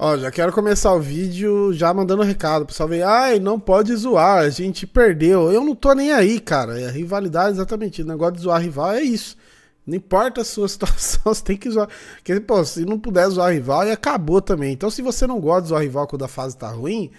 Ó, já quero começar o vídeo já mandando um recado. O pessoal vem, ai, não pode zoar, a gente perdeu. Eu não tô nem aí, cara. É rivalidade, exatamente. O negócio de zoar rival é isso. Não importa a sua situação, você tem que zoar. Porque, pô, se não puder zoar rival, e acabou também. Então, se você não gosta de zoar rival quando a fase tá ruim,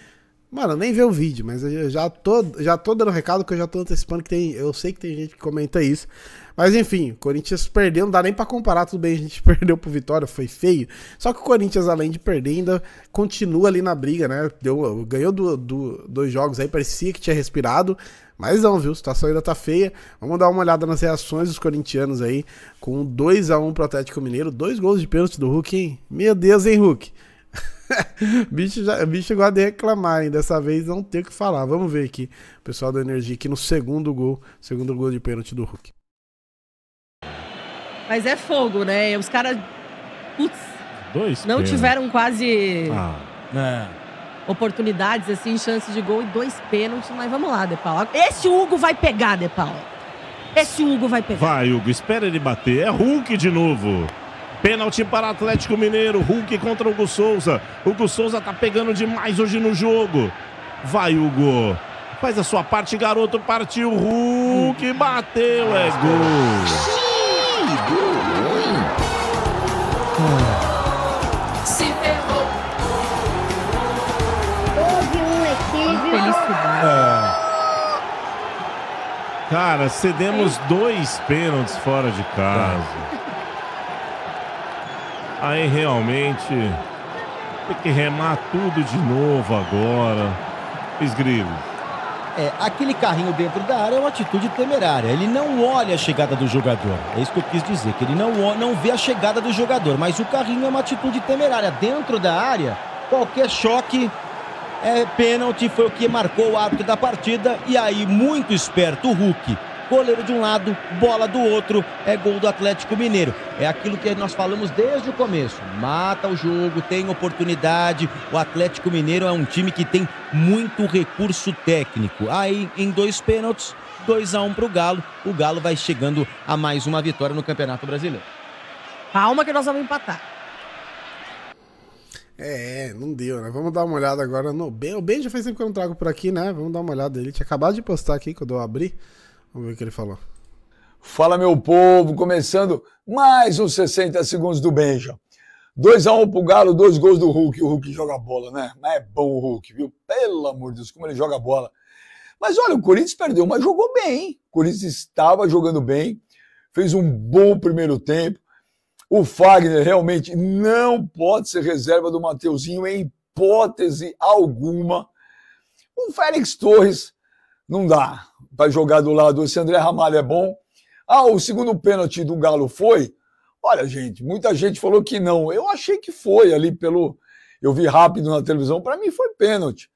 Mano, nem vê o vídeo, mas eu já tô, já tô dando recado que eu já tô antecipando que tem. Eu sei que tem gente que comenta isso. Mas enfim, o Corinthians perdeu, não dá nem para comparar, tudo bem, a gente perdeu pro Vitória, foi feio. Só que o Corinthians, além de perder, ainda continua ali na briga, né? Deu, ganhou do, do, dois jogos aí, parecia que tinha respirado, mas não, viu? A situação ainda tá feia. Vamos dar uma olhada nas reações dos corintianos aí, com 2 a 1 pro Atlético Mineiro, dois gols de pênalti do Hulk, hein? Meu Deus, hein, Hulk? bicho, já, bicho gosta de reclamar, hein? Dessa vez não tem o que falar. Vamos ver aqui. O pessoal da Energia aqui no segundo gol. Segundo gol de pênalti do Hulk. Mas é fogo, né? Os caras. Putz. Dois. Não pênalti. tiveram quase. Ah, é. Oportunidades, assim, chances de gol e dois pênaltis. Mas vamos lá, De Esse Hugo vai pegar, De Esse Hugo vai pegar. Vai, Hugo. Espera ele bater. É Hulk de novo. Pênalti para Atlético Mineiro. Hulk contra Hugo Souza. Hugo Souza tá pegando demais hoje no jogo. Vai, Hugo. Faz a sua parte, garoto. Partiu Hulk. Bateu. É gol. Se Houve um equívoco. Felicidade. É. Cara, cedemos dois pênaltis fora de casa. Tá. Aí realmente tem que remar tudo de novo agora. Esgrilo. É, aquele carrinho dentro da área é uma atitude temerária. Ele não olha a chegada do jogador. É isso que eu quis dizer, que ele não, não vê a chegada do jogador. Mas o carrinho é uma atitude temerária. Dentro da área, qualquer choque é pênalti. Foi o que marcou o árbitro da partida. E aí, muito esperto o Hulk goleiro de um lado, bola do outro, é gol do Atlético Mineiro. É aquilo que nós falamos desde o começo. Mata o jogo, tem oportunidade. O Atlético Mineiro é um time que tem muito recurso técnico. Aí, em dois pênaltis, 2 a 1 para o Galo. O Galo vai chegando a mais uma vitória no Campeonato Brasileiro. Calma que nós vamos empatar. É, é, não deu, né? Vamos dar uma olhada agora no Ben. O Ben já faz tempo que eu não trago por aqui, né? Vamos dar uma olhada. Ele tinha acabado de postar aqui quando eu abri. Vamos ver o que ele falou. Fala, meu povo, começando mais uns 60 segundos do Benja. 2x1 pro Galo, dois gols do Hulk. O Hulk joga bola, né? Mas é bom o Hulk, viu? Pelo amor de Deus, como ele joga bola. Mas olha, o Corinthians perdeu, mas jogou bem. O Corinthians estava jogando bem, fez um bom primeiro tempo. O Fagner realmente não pode ser reserva do Mateuzinho em hipótese alguma. O Félix Torres não dá para jogar do lado, se André Ramalho é bom. Ah, o segundo pênalti do Galo foi? Olha, gente, muita gente falou que não. Eu achei que foi ali pelo. Eu vi rápido na televisão, para mim foi pênalti.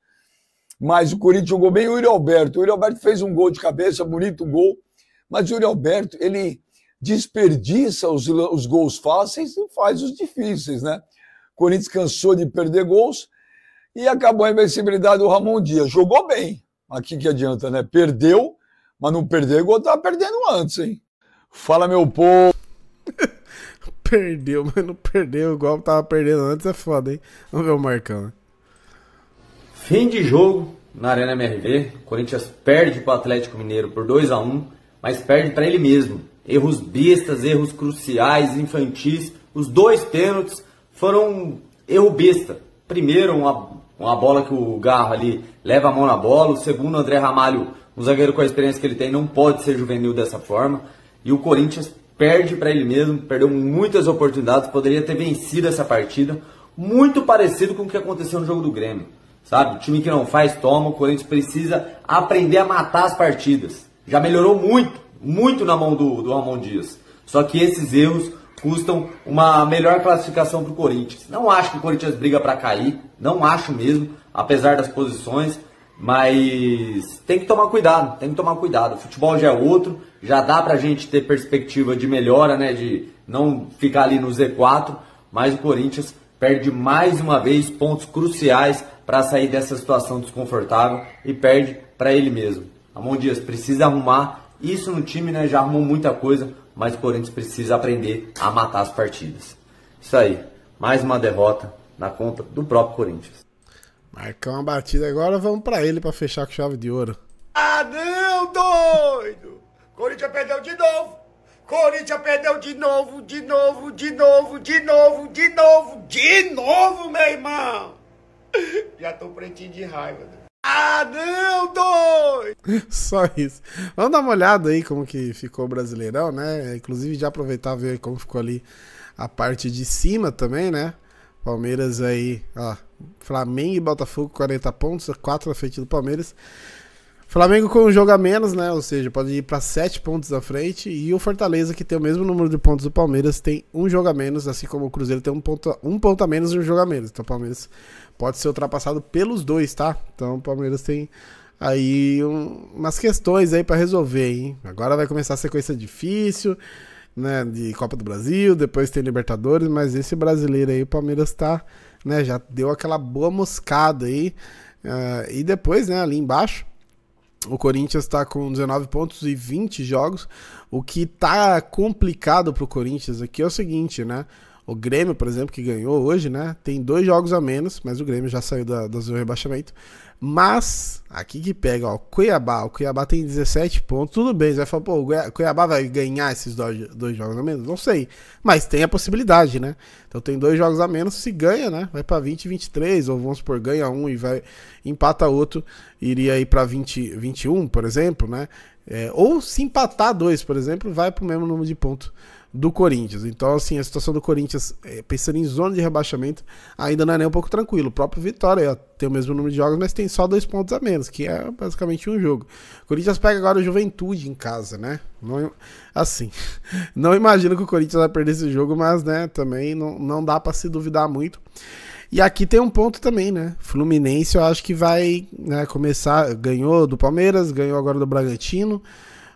Mas o Corinthians jogou bem o Yuri Alberto. O Yuri Alberto fez um gol de cabeça, bonito gol. Mas o Yuri Alberto, ele desperdiça os, os gols fáceis e faz os difíceis, né? O Corinthians cansou de perder gols e acabou a invencibilidade do Ramon Dias. Jogou bem, aqui que adianta, né? Perdeu, mas não perdeu é igual tava perdendo antes, hein? Fala, meu povo. perdeu, mas não perdeu igual tava perdendo antes, é foda, hein? Vamos ver o Marcão. Né? Fim de jogo na Arena MRV. Corinthians perde para Atlético Mineiro por 2 a 1 mas perde para ele mesmo. Erros bestas, erros cruciais, infantis. Os dois pênaltis foram erro besta. Primeiro, uma uma bola que o Garro ali leva a mão na bola. O segundo, André Ramalho, um zagueiro com a experiência que ele tem, não pode ser juvenil dessa forma. E o Corinthians perde para ele mesmo, perdeu muitas oportunidades, poderia ter vencido essa partida. Muito parecido com o que aconteceu no jogo do Grêmio. Sabe? O time que não faz, toma. O Corinthians precisa aprender a matar as partidas. Já melhorou muito, muito na mão do, do Ramon Dias. Só que esses erros custam uma melhor classificação para o Corinthians. Não acho que o Corinthians briga para cair, não acho mesmo, apesar das posições, mas tem que tomar cuidado, tem que tomar cuidado. O futebol já é outro, já dá para a gente ter perspectiva de melhora, né, de não ficar ali no Z4, mas o Corinthians perde mais uma vez pontos cruciais para sair dessa situação desconfortável e perde para ele mesmo. Amon Dias precisa arrumar isso no time né, já arrumou muita coisa, mas o Corinthians precisa aprender a matar as partidas. Isso aí, mais uma derrota na conta do próprio Corinthians. Marcou uma batida agora, vamos para ele para fechar com chave de ouro. Ah, não, doido! Corinthians perdeu de novo! Corinthians perdeu de novo, de novo, de novo, de novo, de novo, de novo, meu irmão! Já tô pretinho de raiva, doido. Né? Ah, Só isso. Vamos dar uma olhada aí como que ficou o Brasileirão, né? Inclusive já aproveitar ver como ficou ali a parte de cima também, né? Palmeiras aí, ó, Flamengo e Botafogo 40 pontos, 4 na frente do Palmeiras. Flamengo com um jogo a menos, né? Ou seja, pode ir para sete pontos à frente. E o Fortaleza, que tem o mesmo número de pontos do Palmeiras, tem um jogo a menos, assim como o Cruzeiro tem um ponto, um ponto a menos e um jogo a menos. Então o Palmeiras pode ser ultrapassado pelos dois, tá? Então o Palmeiras tem aí um, umas questões aí para resolver, hein? Agora vai começar a sequência difícil, né? De Copa do Brasil, depois tem Libertadores, mas esse brasileiro aí, o Palmeiras tá, né? Já deu aquela boa moscada aí. Uh, e depois, né, ali embaixo o Corinthians está com 19 pontos e 20 jogos. O que tá complicado para o Corinthians aqui é o seguinte, né? O Grêmio, por exemplo, que ganhou hoje, né? Tem dois jogos a menos, mas o Grêmio já saiu da, da rebaixamento. Mas, aqui que pega, ó, Cuiabá. O Cuiabá tem 17 pontos. Tudo bem, você vai falar, pô, o Cuiabá vai ganhar esses dois, dois jogos a menos? Não sei. Mas tem a possibilidade, né? Então tem dois jogos a menos, se ganha, né? Vai para 20, 23, ou vamos supor, ganha um e vai empata outro, iria ir para 20, 21, por exemplo, né? É, ou se empatar dois, por exemplo, vai para o mesmo número de pontos do Corinthians. Então, assim, a situação do Corinthians, é, pensando em zona de rebaixamento, ainda não é nem um pouco tranquilo. O próprio Vitória tem o mesmo número de jogos, mas tem só dois pontos a menos, que é basicamente um jogo. O Corinthians pega agora o Juventude em casa, né? Não, assim, não imagino que o Corinthians vai perder esse jogo, mas, né, também não, não dá para se duvidar muito. E aqui tem um ponto também, né? Fluminense, eu acho que vai né, começar. Ganhou do Palmeiras, ganhou agora do Bragantino.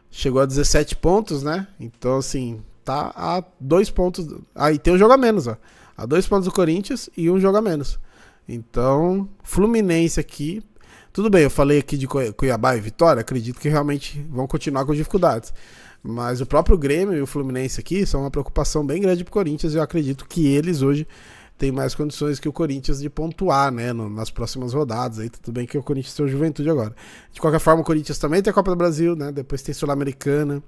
Chegou a 17 pontos, né? Então, assim, Tá a dois pontos. Aí ah, tem um jogo a menos, ó. A dois pontos do Corinthians e um jogo a menos. Então, Fluminense aqui. Tudo bem, eu falei aqui de Cuiabá e Vitória, acredito que realmente vão continuar com dificuldades. Mas o próprio Grêmio e o Fluminense aqui são uma preocupação bem grande pro Corinthians. Eu acredito que eles hoje tem mais condições que o Corinthians de pontuar, né, no, nas próximas rodadas. Aí tudo bem que o Corinthians tem o Juventude agora. De qualquer forma, o Corinthians também tem a Copa do Brasil, né? Depois tem Sul-Americana.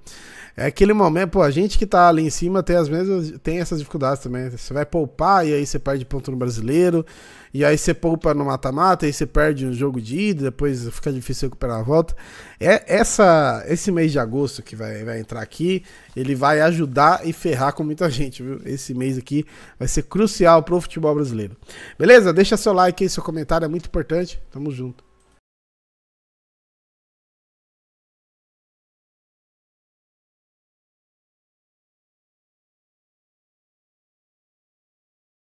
É aquele momento, pô, a gente que tá ali em cima tem as mesmas, tem essas dificuldades também. Você vai poupar e aí você perde ponto no Brasileiro, e aí você poupa no mata-mata, aí você perde um jogo de ida, depois fica difícil recuperar a volta. É essa esse mês de agosto que vai, vai entrar aqui, ele vai ajudar e ferrar com muita gente, viu? Esse mês aqui vai ser crucial pro futebol brasileiro. Beleza? Deixa seu like aí, seu comentário é muito importante. Tamo junto.